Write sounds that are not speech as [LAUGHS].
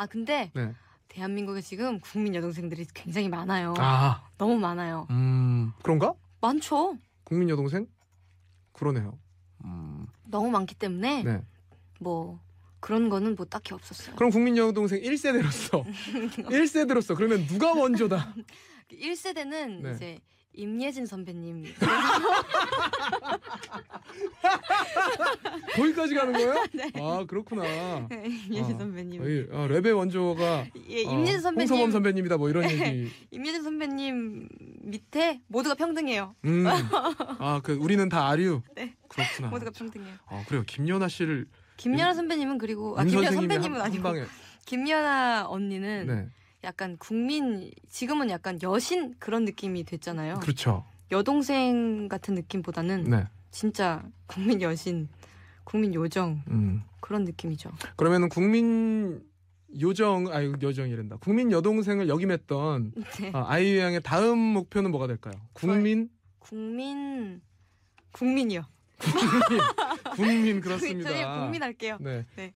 아 근데 네. 대한민국에 지금 국민 여동생들이 굉장히 많아요. 아. 너무 많아요. 음, 그런가? 많죠. 국민 여동생? 그러네요. 음. 너무 많기 때문에 네. 뭐 그런 거는 뭐 딱히 없었어요. 그럼 국민 여동생 1세대로서 1세대로서 [LAUGHS] 그러면 누가 먼저다 1세대는 [LAUGHS] 네. 이제 임예진 선배님 [LAUGHS] [LAUGHS] 거기까지 가는 거예요? [LAUGHS] 네. 아 그렇구나. 네, 임예진 아, 선배님. 아, 랩의 원조가 예, 아, 임예진 선배님. 홍서범 선배님이다 뭐 이런 네, 얘기. 임예진 선배님 밑에 모두가 평등해요. 음. [LAUGHS] 아, 그 우리는 다 아류. 네. 그렇구나. 모두가 평등해요. 아 그래요. 김연아 씨를. 김연아 선배님은 그리고 아 김연아 선배님은 한, 아니고 김연아 언니는 네. 약간 국민 지금은 약간 여신 그런 느낌이 됐잖아요. 그렇죠. 여동생 같은 느낌보다는 네. 진짜 국민 여신, 국민 요정 음. 그런 느낌이죠. 그러면은 국민 요정 아유 여정이란다. 국민 여동생을 역임했던 [LAUGHS] 네. 아, 아이유 양의 다음 목표는 뭐가 될까요? 국민 국민 국민이요. 국민, 국민 [LAUGHS] 그렇습니다. 저희 국민할게요. 네. 네.